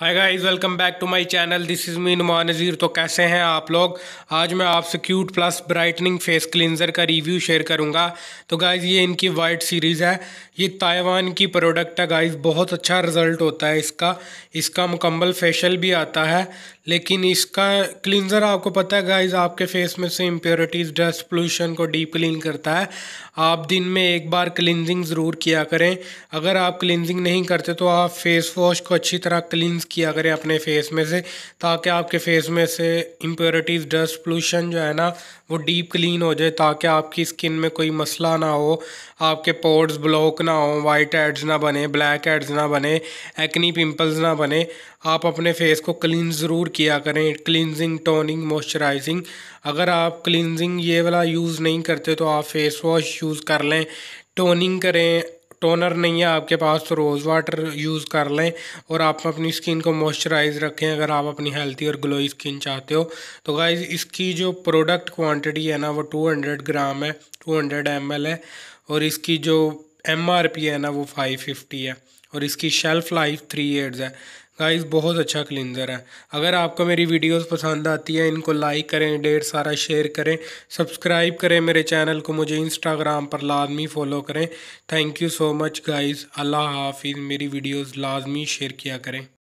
hi guys welcome back to my channel this is me Numa Nazir तो कैसे हैं आप लोग आज मैं आपसे cute plus brightening face cleanser का रिव्यू शेयर करूंगा तो गाइस ये इनकी वाइट सीरीज़ है ये ताइवान की प्रोडक्ट है गाइस बहुत अच्छा रिज़ल्ट होता है इसका इसका मुकम्मल फेशियल भी आता है लेकिन इसका क्लिनज़र आपको पता है गाइज़ आपके फेस में से इम्प्योरिटीज़ डस्ट पोल्यूशन को डीप क्लिन करता है आप दिन में एक बार क्लिनजिंग ज़रूर किया करें अगर आप क्लिनजिंग नहीं करते तो आप फेस वॉश को अच्छी तरह क्लिन क्लींस किया करें अपने फेस में से ताकि आपके फेस में से इम्प्योरिटीज़ डस्ट पोल्यूशन जो है ना वो डीप क्लीन हो जाए ताकि आपकी स्किन में कोई मसला ना हो आपके पोर्ट्स ब्लॉक ना हो वाइट एड्स ना बने ब्लैक एड्स ना बने एक्नी पिंपल्स ना बने आप अपने फेस को क्लीन ज़रूर किया करें क्लिनजिंग टोनिंग मॉइस्चराइजिंग अगर आप क्लिनजिंग ये वाला यूज़ नहीं करते तो आप फेस वॉश यूज़ कर लें टोनिंग करें टोनर नहीं है आपके पास तो रोज़ वाटर यूज़ कर लें और आप अपनी स्किन को मॉइस्चराइज रखें अगर आप अपनी हेल्थी और ग्लोई स्किन चाहते हो तो गाइज इसकी जो प्रोडक्ट क्वांटिटी है ना वो 200 ग्राम है 200 एम है और इसकी जो एम आर पी है ना वो फाइव फिफ्टी है और इसकी शेल्फ़ लाइफ थ्री ईयर्स है गाइस बहुत अच्छा क्लिनज़र है अगर आपको मेरी वीडियोस पसंद आती है इनको लाइक करें ढेर सारा शेयर करें सब्सक्राइब करें मेरे चैनल को मुझे इंस्टाग्राम पर लाजमी फ़ॉलो करें thank you so much guys अल्लाह हाफिज़ मेरी वीडियोस लाजमी शेयर किया करें